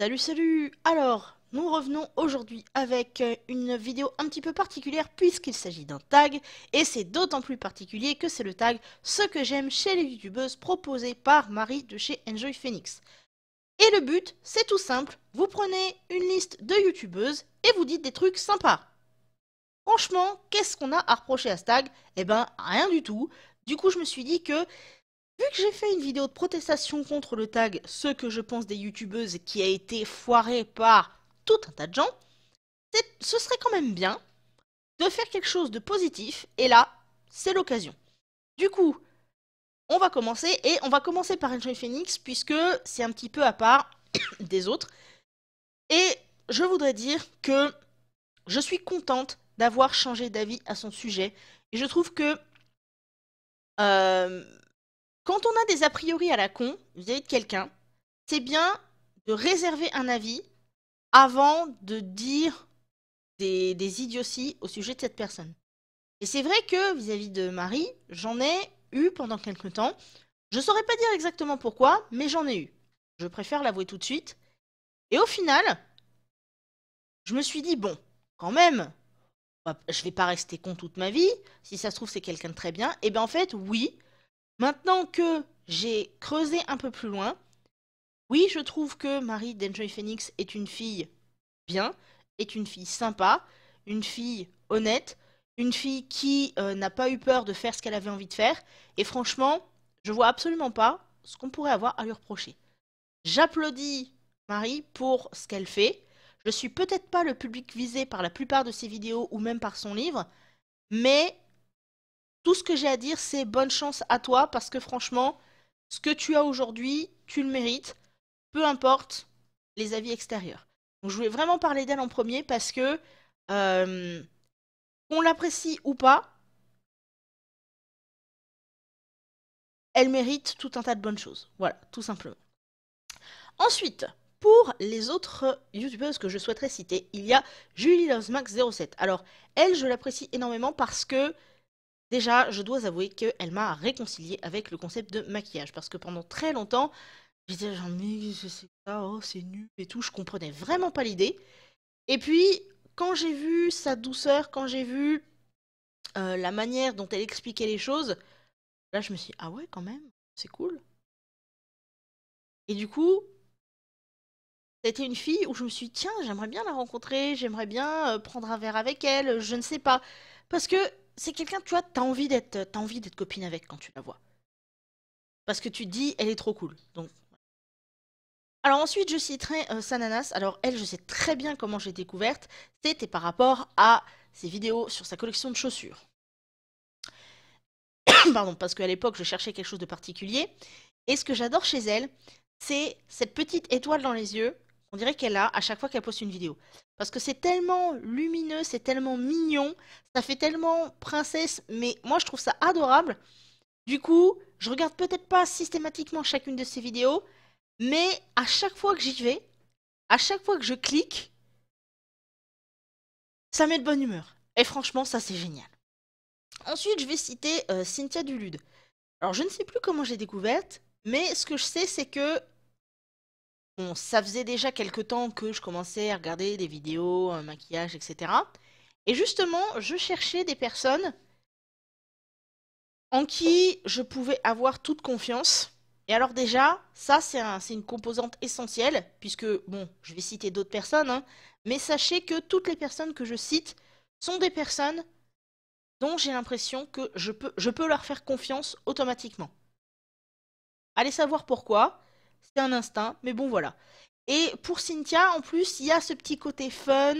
Salut salut Alors, nous revenons aujourd'hui avec euh, une vidéo un petit peu particulière puisqu'il s'agit d'un tag et c'est d'autant plus particulier que c'est le tag Ce que j'aime chez les youtubeuses proposé par Marie de chez Enjoy Phoenix. Et le but, c'est tout simple, vous prenez une liste de youtubeuses et vous dites des trucs sympas. Franchement, qu'est-ce qu'on a à reprocher à ce tag Eh ben, rien du tout. Du coup, je me suis dit que Vu que j'ai fait une vidéo de protestation contre le tag Ce que je pense des youtubeuses qui a été foiré par tout un tas de gens, ce serait quand même bien de faire quelque chose de positif, et là, c'est l'occasion. Du coup, on va commencer, et on va commencer par Enjoy Phoenix, puisque c'est un petit peu à part des autres. Et je voudrais dire que je suis contente d'avoir changé d'avis à son sujet, et je trouve que... Euh, quand on a des a priori à la con vis-à-vis de quelqu'un, c'est bien de réserver un avis avant de dire des, des idioties au sujet de cette personne. Et c'est vrai que vis-à-vis de Marie, j'en ai eu pendant quelque temps. Je saurais pas dire exactement pourquoi, mais j'en ai eu. Je préfère l'avouer tout de suite. Et au final, je me suis dit, bon, quand même, je vais pas rester con toute ma vie. Si ça se trouve, c'est quelqu'un de très bien. Et eh bien en fait, oui, Maintenant que j'ai creusé un peu plus loin, oui, je trouve que Marie d'Enjoy Phoenix est une fille bien, est une fille sympa, une fille honnête, une fille qui euh, n'a pas eu peur de faire ce qu'elle avait envie de faire. Et franchement, je vois absolument pas ce qu'on pourrait avoir à lui reprocher. J'applaudis Marie pour ce qu'elle fait. Je suis peut-être pas le public visé par la plupart de ses vidéos ou même par son livre, mais tout ce que j'ai à dire, c'est bonne chance à toi parce que franchement, ce que tu as aujourd'hui, tu le mérites, peu importe les avis extérieurs. Donc, je voulais vraiment parler d'elle en premier parce que euh, qu'on l'apprécie ou pas, elle mérite tout un tas de bonnes choses. Voilà, tout simplement. Ensuite, pour les autres youtubeuses que je souhaiterais citer, il y a Julie Lovesmax07. Alors, elle, je l'apprécie énormément parce que Déjà, je dois avouer qu'elle m'a réconciliée avec le concept de maquillage, parce que pendant très longtemps, j'étais genre, mais c'est ça, oh, c'est nul et tout, je comprenais vraiment pas l'idée. Et puis, quand j'ai vu sa douceur, quand j'ai vu euh, la manière dont elle expliquait les choses, là, je me suis dit, ah ouais, quand même, c'est cool. Et du coup, c'était une fille où je me suis dit, tiens, j'aimerais bien la rencontrer, j'aimerais bien euh, prendre un verre avec elle, je ne sais pas. Parce que c'est quelqu'un, tu vois, t'as envie d'être, euh, envie d'être copine avec quand tu la vois, parce que tu te dis, elle est trop cool. Donc. Alors ensuite, je citerai euh, Sananas. Alors elle, je sais très bien comment j'ai découverte. C'était par rapport à ses vidéos sur sa collection de chaussures. Pardon, parce qu'à l'époque, je cherchais quelque chose de particulier. Et ce que j'adore chez elle, c'est cette petite étoile dans les yeux on dirait qu'elle a à chaque fois qu'elle poste une vidéo. Parce que c'est tellement lumineux, c'est tellement mignon, ça fait tellement princesse, mais moi je trouve ça adorable. Du coup, je regarde peut-être pas systématiquement chacune de ses vidéos, mais à chaque fois que j'y vais, à chaque fois que je clique, ça met de bonne humeur. Et franchement, ça c'est génial. Ensuite, je vais citer euh, Cynthia Dulude. Alors, je ne sais plus comment j'ai découverte, mais ce que je sais, c'est que Bon, ça faisait déjà quelque temps que je commençais à regarder des vidéos, un maquillage, etc. Et justement, je cherchais des personnes en qui je pouvais avoir toute confiance. Et alors déjà, ça c'est une composante essentielle, puisque, bon, je vais citer d'autres personnes, hein, mais sachez que toutes les personnes que je cite sont des personnes dont j'ai l'impression que je peux leur faire confiance automatiquement. Allez savoir pourquoi c'est un instinct, mais bon voilà. Et pour Cynthia, en plus, il y a ce petit côté fun,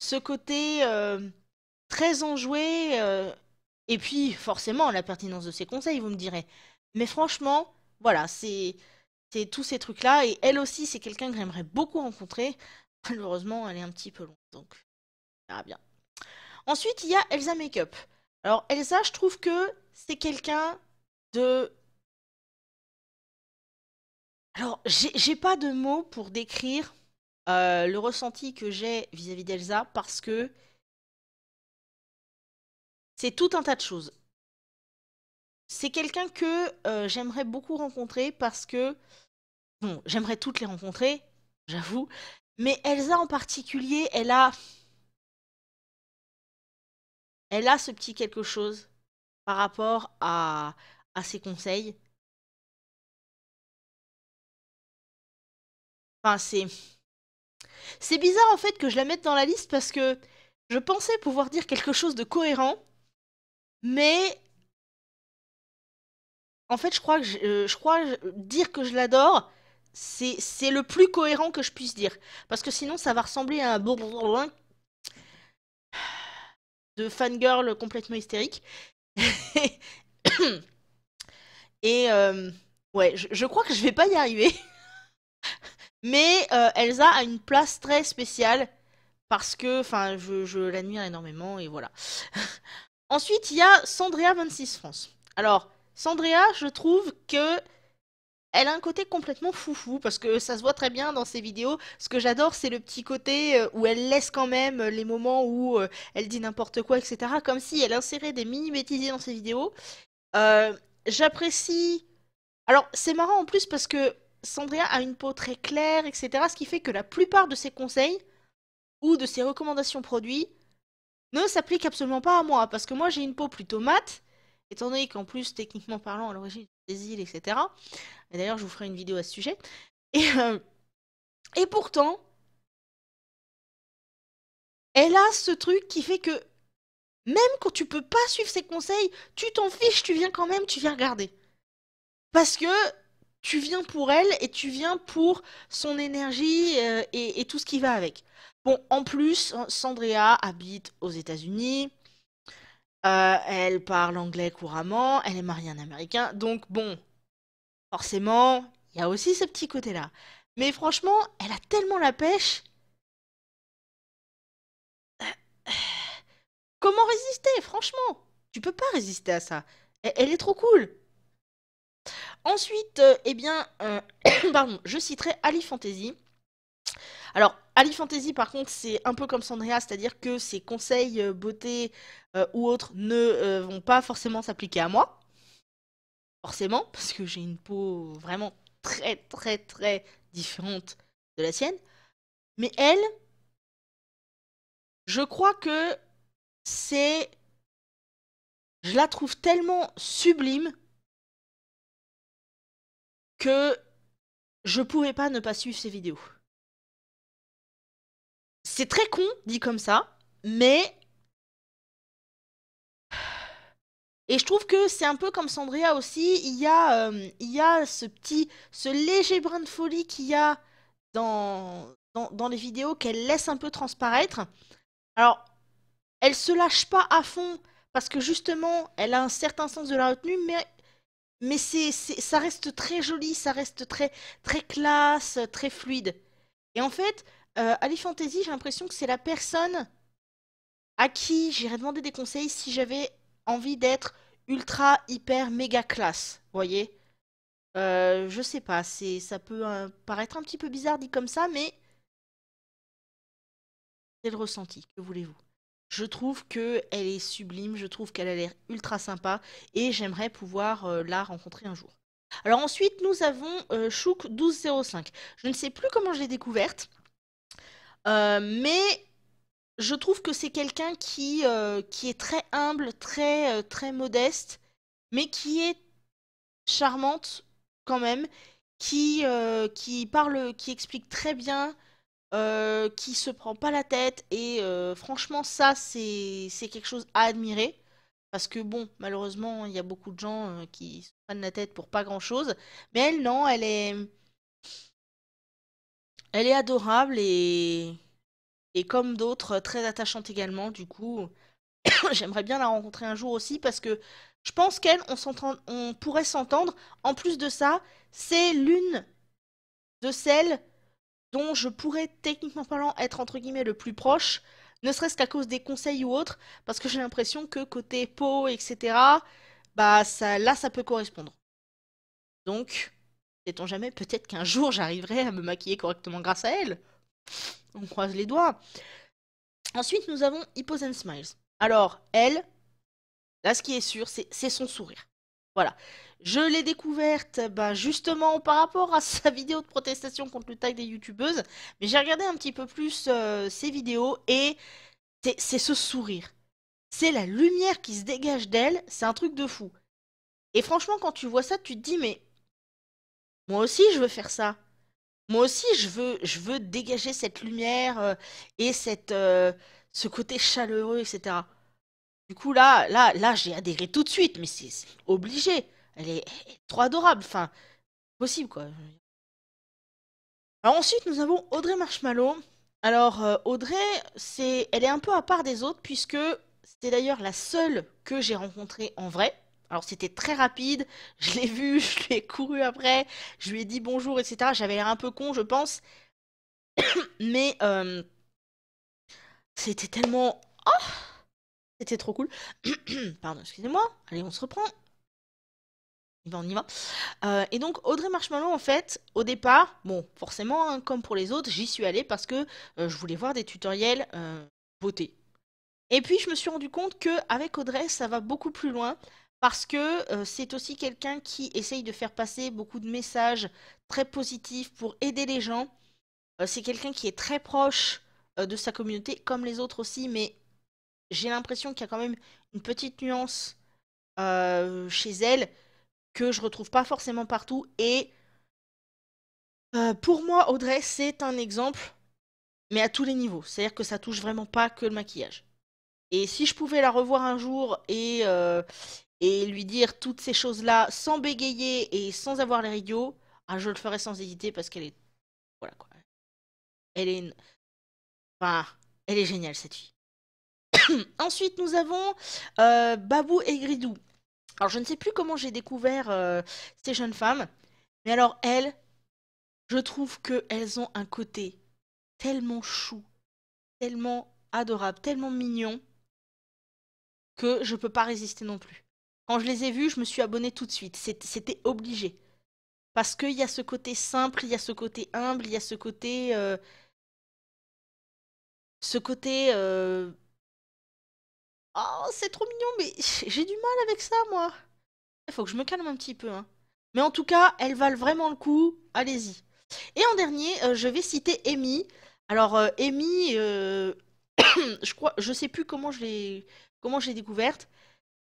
ce côté euh, très enjoué, euh, et puis forcément la pertinence de ses conseils, vous me direz. Mais franchement, voilà, c'est c'est tous ces trucs-là, et elle aussi, c'est quelqu'un que j'aimerais beaucoup rencontrer. Malheureusement, elle est un petit peu longue, donc ça verra bien. Ensuite, il y a Elsa Makeup. Alors Elsa, je trouve que c'est quelqu'un de alors, j'ai pas de mots pour décrire euh, le ressenti que j'ai vis-à-vis d'Elsa parce que c'est tout un tas de choses. C'est quelqu'un que euh, j'aimerais beaucoup rencontrer parce que, bon, j'aimerais toutes les rencontrer, j'avoue, mais Elsa en particulier, elle a. Elle a ce petit quelque chose par rapport à, à ses conseils, c'est. bizarre en fait que je la mette dans la liste parce que je pensais pouvoir dire quelque chose de cohérent, mais. En fait, je crois, que euh, euh, dire que je l'adore, c'est le plus cohérent que je puisse dire. Parce que sinon, ça va ressembler à un bon de fangirl complètement hystérique. Et euh, ouais, je crois que je vais pas y arriver. Mais euh, Elsa a une place très spéciale parce que, enfin, je, l'admire énormément et voilà. Ensuite, il y a Sandrea 26 France. Alors, Sandrea, je trouve que elle a un côté complètement foufou parce que ça se voit très bien dans ses vidéos. Ce que j'adore, c'est le petit côté euh, où elle laisse quand même les moments où euh, elle dit n'importe quoi, etc. Comme si elle insérait des mini bêtises dans ses vidéos. J'apprécie. Alors, c'est marrant en plus parce que Sandria a une peau très claire, etc. Ce qui fait que la plupart de ses conseils ou de ses recommandations produits ne s'appliquent absolument pas à moi, parce que moi j'ai une peau plutôt mate, étant donné qu'en plus, techniquement parlant, à l'origine des îles, etc. Et d'ailleurs, je vous ferai une vidéo à ce sujet. Et, euh, et pourtant, elle a ce truc qui fait que même quand tu peux pas suivre ses conseils, tu t'en fiches, tu viens quand même, tu viens regarder. Parce que tu viens pour elle et tu viens pour son énergie euh, et, tout ce qui va avec. Bon, en plus, euh, Sandrea habite aux États-Unis. Euh, elle parle anglais couramment. Elle est mariée à un Américain. Donc, bon, forcément, il y a aussi ce petit côté-là. Mais franchement, elle a tellement la pêche. Comment résister, franchement Tu peux pas résister à ça. Elle est trop cool. Ensuite, euh, eh bien, euh, pardon, je citerai Ali Fantasy. Alors, Ali Fantasy, par contre, c'est un peu comme Sandrea, c'est-à-dire que ses conseils euh, beauté ou autres ne vont pas forcément s'appliquer à moi. Forcément, parce que j'ai une peau vraiment très, très, très différente de la sienne. Mais elle, je crois que c'est. Je la trouve tellement sublime que je pouvais pas ne pas suivre ses vidéos. C'est très con, dit comme ça, mais. Et je trouve que c'est un peu comme Sandria aussi, il y a, euh, il y a ce petit, ce léger brin de folie qu'il y a dans, dans, dans les vidéos qu'elle laisse un peu transparaître. Alors, elle se lâche pas à fond, parce que justement, elle a un certain sens de la retenue, mais mais c'est, ça reste très joli, ça reste très, très classe, très fluide. Et en fait, euh, Ali Fantasy, j'ai l'impression que c'est la personne à qui j'irais demander des conseils si j'avais envie d'être ultra, hyper, méga classe. Voyez euh, Je sais pas, c'est, ça peut euh, paraître un petit peu bizarre dit comme ça, mais c'est le ressenti. Que voulez-vous je trouve qu'elle est sublime, je trouve qu'elle a l'air ultra sympa et j'aimerais pouvoir euh, la rencontrer un jour. Alors ensuite, nous avons euh, Chouk 1205. Je ne sais plus comment je l'ai découverte, euh, mais je trouve que c'est quelqu'un qui, qui est très humble, très, très modeste, mais qui est charmante quand même, qui, qui parle, qui explique très bien euh, qui se prend pas la tête. Et euh, franchement, ça, c'est quelque chose à admirer. Parce que bon, malheureusement, il y a beaucoup de gens euh, qui se prennent la tête pour pas grand-chose. Mais elle, non, elle est... Elle est adorable et... Et comme d'autres, très attachante également. Du coup, j'aimerais bien la rencontrer un jour aussi parce que je pense qu'elle, on, on pourrait s'entendre. En plus de ça, c'est l'une de celles dont je pourrais techniquement parlant être entre guillemets le plus proche, ne serait-ce qu'à cause des conseils ou autres, parce que j'ai l'impression que côté peau, etc., bah ça, là ça peut correspondre. Donc, sait-on jamais, peut-être qu'un jour j'arriverai à me maquiller correctement grâce à elle. On croise les doigts. Ensuite, nous avons Hippos and Smiles. Alors, elle, là ce qui est sûr, c'est son sourire. Voilà. Je l'ai découverte bah, justement par rapport à sa vidéo de protestation contre le tag des youtubeuses, mais j'ai regardé un petit peu plus euh, ses vidéos et c'est ce sourire. C'est la lumière qui se dégage d'elle, c'est un truc de fou. Et franchement, quand tu vois ça, tu te dis, mais moi aussi je veux faire ça. Moi aussi je veux, je veux dégager cette lumière euh, et cette, euh, ce côté chaleureux, etc. Du coup, là, là, là, j'ai adhéré tout de suite, mais c'est obligé. Elle est, trop adorable, enfin, possible quoi. Alors ensuite, nous avons Audrey Marshmallow. Alors euh, Audrey, c'est, elle est un peu à part des autres puisque c'était d'ailleurs la seule que j'ai rencontrée en vrai. Alors c'était très rapide, je l'ai vue, je lui ai couru après, je lui ai dit bonjour, etc. J'avais l'air un peu con, je pense, mais euh, c'était tellement. Oh, c'était trop cool. Pardon, excusez-moi. Allez, on se reprend. On y va, euh, et donc, Audrey Marshmallow, en fait, au départ, bon, forcément, hein, comme pour les autres, j'y suis allée parce que euh, je voulais voir des tutoriels beauté. Et puis, je me suis rendu compte qu'avec Audrey, ça va beaucoup plus loin parce que euh, c'est aussi quelqu'un qui essaye de faire passer beaucoup de messages très positifs pour aider les gens. c'est quelqu'un qui est très proche de sa communauté, comme les autres aussi, mais j'ai l'impression qu'il y a quand même une petite nuance euh, chez elle que je retrouve pas forcément partout. Et euh, pour moi, Audrey, c'est un exemple, mais à tous les niveaux. C'est-à-dire que ça touche vraiment pas que le maquillage. Et si je pouvais la revoir un jour et, euh, et lui dire toutes ces choses-là sans bégayer et sans avoir les idiot, ah, je le ferais sans hésiter parce qu'elle est. Voilà quoi. Elle est. Enfin, elle est géniale cette fille. Ensuite, nous avons euh, Babou et Gridou. Alors, je ne sais plus comment j'ai découvert euh, ces jeunes femmes, mais alors elles, je trouve qu'elles ont un côté tellement chou, tellement adorable, tellement mignon, que je ne peux pas résister non plus. Quand je les ai vues, je me suis abonnée tout de suite. C'était obligé. Parce qu'il y a ce côté simple, il y a ce côté humble, il y a ce côté. Euh, ce côté. Oh, c'est trop mignon, mais j'ai du mal avec ça, moi. Il faut que je me calme un petit peu. Hein. Mais en tout cas, elles valent vraiment le coup. Allez-y. Et en dernier, euh, je vais citer Amy. Alors, euh, Amy, euh, je crois, je sais plus comment je l'ai, comment découverte,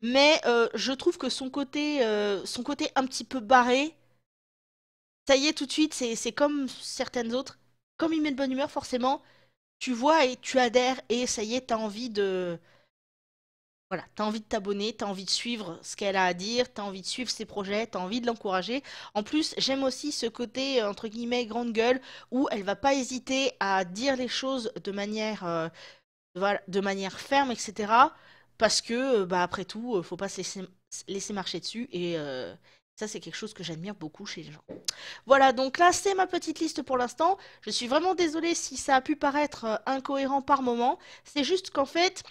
mais je trouve que son côté, son côté un petit peu barré, ça y est, tout de suite, c'est comme certaines autres. Comme il met de bonne humeur, forcément, tu vois et tu adhères, et ça y est, t'as envie de, voilà, tu envie de t'abonner, t'as envie de suivre ce qu'elle a à dire, tu envie de suivre ses projets, t'as envie de l'encourager. En plus, j'aime aussi ce côté, euh, entre guillemets, grande gueule, où elle va pas hésiter à dire les choses de manière, euh, de manière ferme, etc. Parce que, euh, bah, après tout, faut pas se laisser, marcher dessus. Et, ça, c'est quelque chose que j'admire beaucoup chez les gens. Voilà, donc là, c'est ma petite liste pour l'instant. Je suis vraiment désolée si ça a pu paraître incohérent par moment. C'est juste qu'en fait,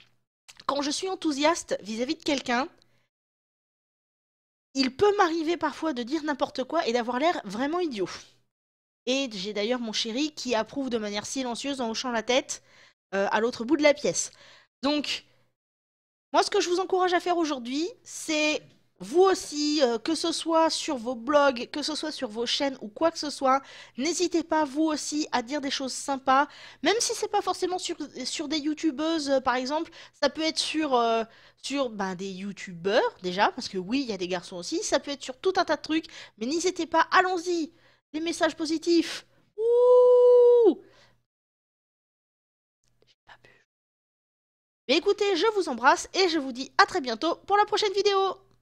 quand je suis enthousiaste vis-à-vis de quelqu'un, il peut m'arriver parfois de dire n'importe quoi et d'avoir l'air vraiment idiot. Et j'ai d'ailleurs mon chéri qui approuve de manière silencieuse en hochant la tête euh, à l'autre bout de la pièce. Donc, moi, ce que je vous encourage à faire aujourd'hui, c'est vous aussi, euh, que ce soit sur vos blogs, que ce soit sur vos chaînes ou quoi que ce soit, n'hésitez pas vous aussi à dire des choses sympas, même si c'est pas forcément sur, des youtubeuses euh, par exemple, ça peut être sur, euh, sur ben, des youtubeurs déjà, parce que oui, il y a des garçons aussi, ça peut être sur tout un tas de trucs, mais n'hésitez pas, allons-y, des messages positifs. Ouh Mais écoutez, je vous embrasse et je vous dis à très bientôt pour la prochaine vidéo